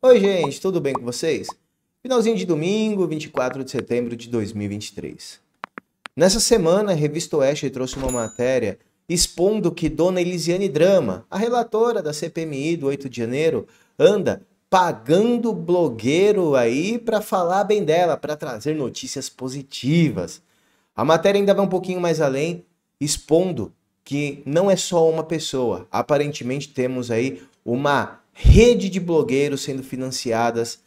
Oi, gente, tudo bem com vocês? Finalzinho de domingo, 24 de setembro de 2023. Nessa semana, a Revista Oeste trouxe uma matéria expondo que Dona Elisiane Drama, a relatora da CPMI do 8 de janeiro, anda pagando blogueiro aí para falar bem dela, para trazer notícias positivas. A matéria ainda vai um pouquinho mais além, expondo que não é só uma pessoa. Aparentemente temos aí uma rede de blogueiros sendo financiadas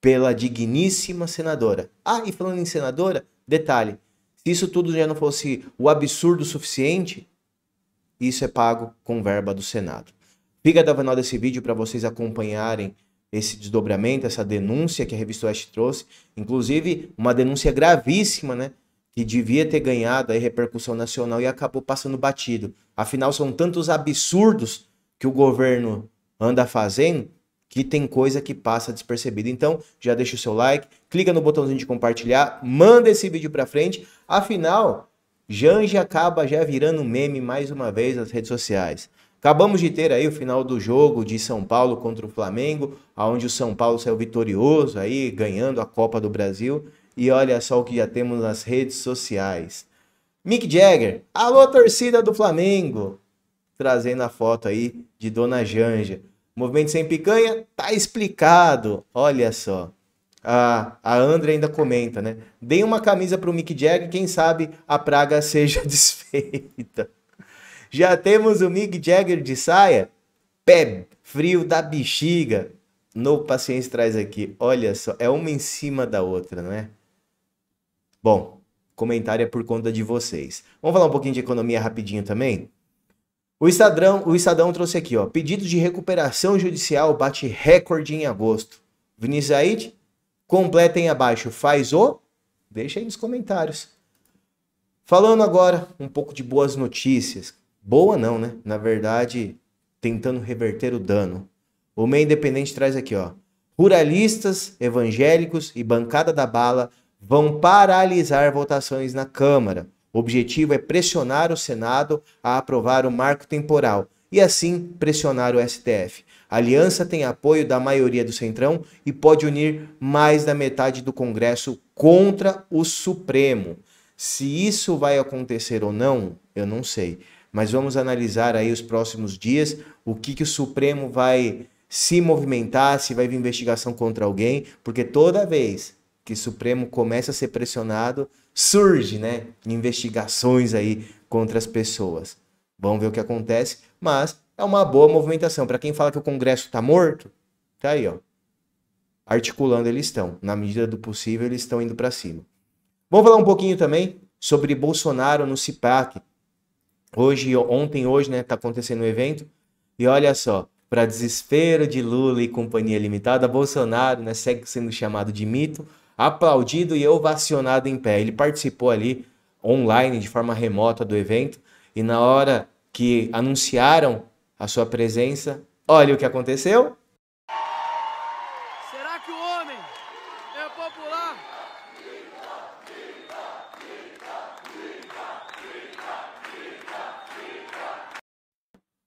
pela digníssima senadora. Ah, e falando em senadora, detalhe: se isso tudo já não fosse o absurdo suficiente, isso é pago com verba do Senado. Fica da final desse vídeo para vocês acompanharem esse desdobramento, essa denúncia que a revista Oeste trouxe, inclusive uma denúncia gravíssima, né? Que devia ter ganhado a repercussão nacional e acabou passando batido. Afinal, são tantos absurdos que o governo anda fazendo, que tem coisa que passa despercebida. Então, já deixa o seu like, clica no botãozinho de compartilhar, manda esse vídeo para frente. Afinal, Janja acaba já virando meme mais uma vez nas redes sociais. Acabamos de ter aí o final do jogo de São Paulo contra o Flamengo, aonde o São Paulo saiu vitorioso aí, ganhando a Copa do Brasil. E olha só o que já temos nas redes sociais. Mick Jagger, alô torcida do Flamengo! trazendo a foto aí de Dona Janja. Movimento sem picanha tá explicado. Olha só. A, a André ainda comenta, né? Dei uma camisa pro Mick Jagger, quem sabe a praga seja desfeita. Já temos o Mick Jagger de saia? Pé frio da bexiga. No Paciência traz aqui. Olha só, é uma em cima da outra, não é? Bom, comentário é por conta de vocês. Vamos falar um pouquinho de economia rapidinho também? O Estadão, o Estadão trouxe aqui, ó. Pedidos de recuperação judicial bate recorde em agosto. Vinícius Aid, completem abaixo. Faz o? Deixa aí nos comentários. Falando agora um pouco de boas notícias. Boa não, né? Na verdade, tentando reverter o dano. O meio independente traz aqui, ó. Ruralistas, evangélicos e bancada da bala vão paralisar votações na Câmara. O objetivo é pressionar o Senado a aprovar o marco temporal e assim pressionar o STF. A aliança tem apoio da maioria do Centrão e pode unir mais da metade do Congresso contra o Supremo. Se isso vai acontecer ou não, eu não sei. Mas vamos analisar aí os próximos dias o que, que o Supremo vai se movimentar, se vai vir investigação contra alguém, porque toda vez que o Supremo começa a ser pressionado, surge, né? Investigações aí contra as pessoas. Vamos ver o que acontece, mas é uma boa movimentação. Para quem fala que o Congresso está morto, tá aí, ó. Articulando eles estão, na medida do possível eles estão indo para cima. Vamos falar um pouquinho também sobre Bolsonaro no CIPAC. Hoje, ontem, hoje, né, tá acontecendo o um evento. E olha só, para desespero de Lula e companhia limitada, Bolsonaro, né, segue sendo chamado de mito, aplaudido e ovacionado em pé. Ele participou ali online, de forma remota, do evento. E na hora que anunciaram a sua presença, olha o que aconteceu. Será que o homem é popular?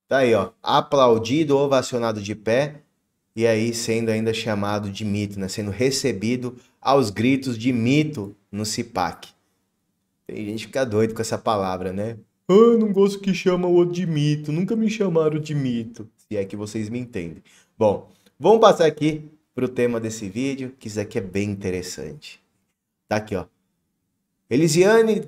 Tá aí, ó. Aplaudido, ovacionado de pé. E aí sendo ainda chamado de mito, né? Sendo recebido aos gritos de mito no CIPAC. Tem gente que fica doido com essa palavra, né? Ah, eu não gosto que chama o outro de mito, nunca me chamaram de mito, se é que vocês me entendem. Bom, vamos passar aqui pro tema desse vídeo, que isso aqui é bem interessante. Tá aqui, ó. Elisiane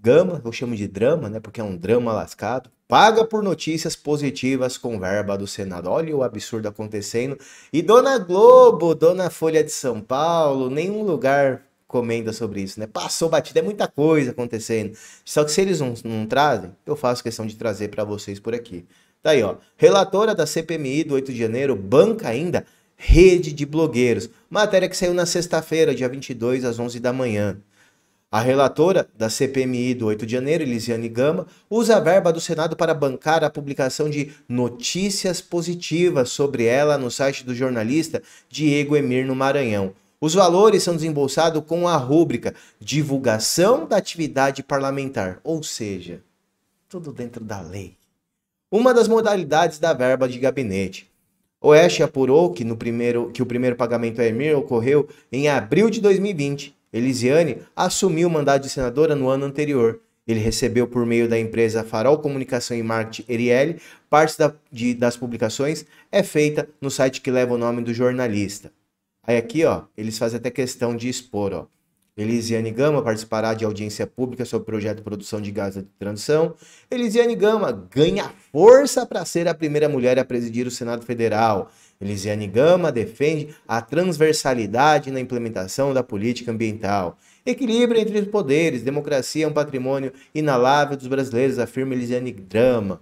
Gama, eu chamo de drama, né? Porque é um drama lascado paga por notícias positivas com verba do Senado. Olha o absurdo acontecendo. E Dona Globo, Dona Folha de São Paulo, nenhum lugar comenta sobre isso, né? Passou batida, é muita coisa acontecendo. Só que se eles não, não trazem, eu faço questão de trazer para vocês por aqui. Tá aí, ó. Relatora da CPMI do 8 de janeiro banca ainda rede de blogueiros. Matéria que saiu na sexta-feira, dia 22, às 11 da manhã. A relatora da CPMI do 8 de janeiro, Elisiane Gama, usa a verba do Senado para bancar a publicação de notícias positivas sobre ela no site do jornalista Diego Emir no Maranhão. Os valores são desembolsados com a rúbrica Divulgação da Atividade Parlamentar, ou seja, tudo dentro da lei. Uma das modalidades da verba de gabinete. Oeste apurou que, no primeiro, que o primeiro pagamento a Emir ocorreu em abril de 2020 Elisiane, assumiu o mandato de senadora no ano anterior. Ele recebeu por meio da empresa Farol Comunicação e Marketing Eriel, parte da, de, das publicações é feita no site que leva o nome do jornalista. Aí aqui, ó, eles fazem até questão de expor, ó. Elisiane Gama participará de audiência pública sobre o projeto Produção de Gás de Transição. Elisiane Gama ganha força para ser a primeira mulher a presidir o Senado Federal. Elisiane Gama defende a transversalidade na implementação da política ambiental. Equilíbrio entre os poderes, democracia é um patrimônio inalável dos brasileiros, afirma Elisiane Drama.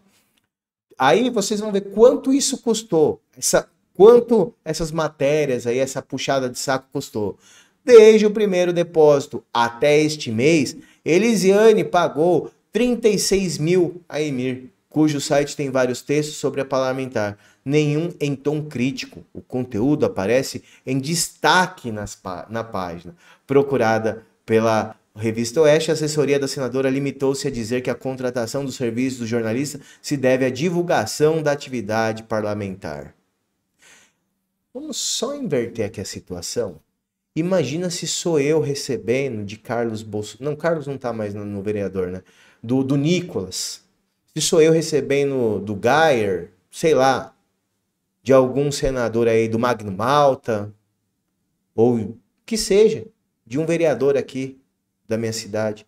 Aí vocês vão ver quanto isso custou, essa, quanto essas matérias aí, essa puxada de saco custou. Desde o primeiro depósito até este mês, Elisiane pagou 36 mil a Emir, cujo site tem vários textos sobre a parlamentar nenhum em tom crítico. O conteúdo aparece em destaque nas, na página. Procurada pela Revista Oeste, a assessoria da senadora limitou-se a dizer que a contratação do serviço do jornalista se deve à divulgação da atividade parlamentar. Vamos só inverter aqui a situação. Imagina se sou eu recebendo de Carlos Bolsonaro. Não, Carlos não está mais no, no, vereador, né? Do, do Nicolas. Se sou eu recebendo do Gayer, sei lá, de algum senador aí do Magno Malta, ou que seja, de um vereador aqui da minha cidade.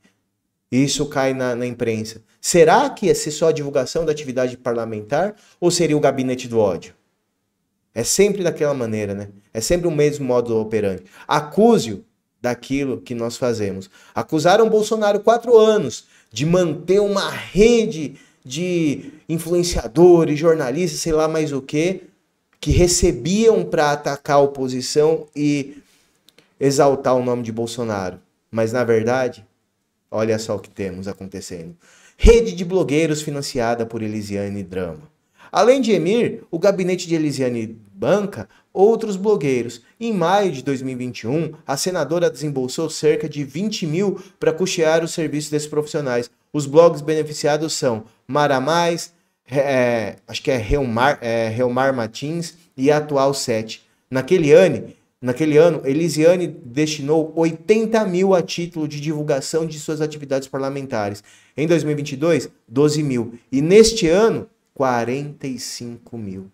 Isso cai na, na imprensa. Será que ia ser só a divulgação da atividade parlamentar ou seria o gabinete do ódio? É sempre daquela maneira, né? É sempre o mesmo modo operante. Acuse-o daquilo que nós fazemos. Acusaram Bolsonaro quatro anos de manter uma rede de influenciadores, jornalistas, sei lá mais o que, que recebiam para atacar a oposição e exaltar o nome de Bolsonaro. Mas na verdade, olha só o que temos acontecendo. Rede de blogueiros financiada por Elisiane Drama. Além de Emir, o gabinete de Elisiane banca outros blogueiros. Em maio de 2021, a senadora desembolsou cerca de 20 mil para custear os serviços desses profissionais. Os blogs beneficiados são Mara Mais, é, acho que é Reumar, é, Reumar Martins e a atual sete. Naquele ano, naquele ano, Elisiane destinou 80 mil a título de divulgação de suas atividades parlamentares. Em 2022, 12 mil. E neste ano, 45 mil.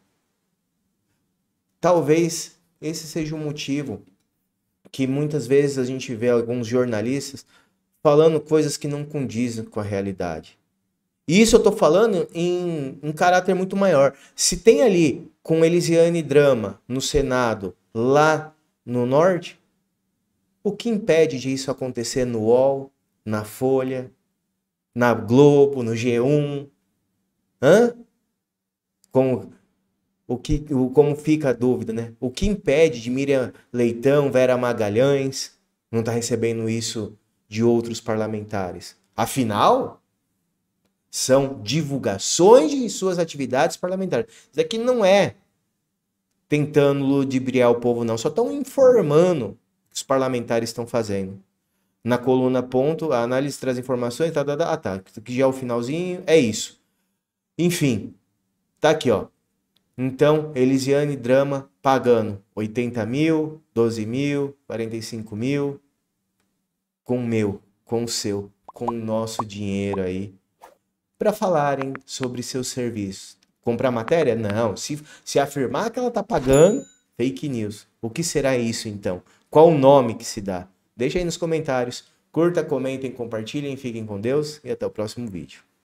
Talvez esse seja o um motivo que muitas vezes a gente vê alguns jornalistas falando coisas que não condizem com a realidade. E isso eu tô falando em um caráter muito maior. Se tem ali com Elisiane Drama no Senado, lá no Norte, o que impede de isso acontecer no UOL, na Folha, na Globo, no G1? Hã? Como, o que, o, como fica a dúvida, né? O que impede de Miriam Leitão, Vera Magalhães, não tá recebendo isso de outros parlamentares? Afinal, são divulgações de suas atividades parlamentares. Isso daqui não é tentando ludibriar o povo, não. Só estão informando que os parlamentares estão fazendo. Na coluna ponto, a análise traz informações, tá, tá, tá, ah, tá, que já é o finalzinho, é isso. Enfim, tá aqui, ó. Então, Elisiane Drama pagando 80 mil, 12 mil, 45 mil, com meu, com seu, com o nosso dinheiro aí, para falarem sobre seus serviços. Comprar matéria? Não. Se, se afirmar que ela está pagando, fake news. O que será isso então? Qual o nome que se dá? Deixa aí nos comentários. Curta, comentem, compartilhem, fiquem com Deus e até o próximo vídeo.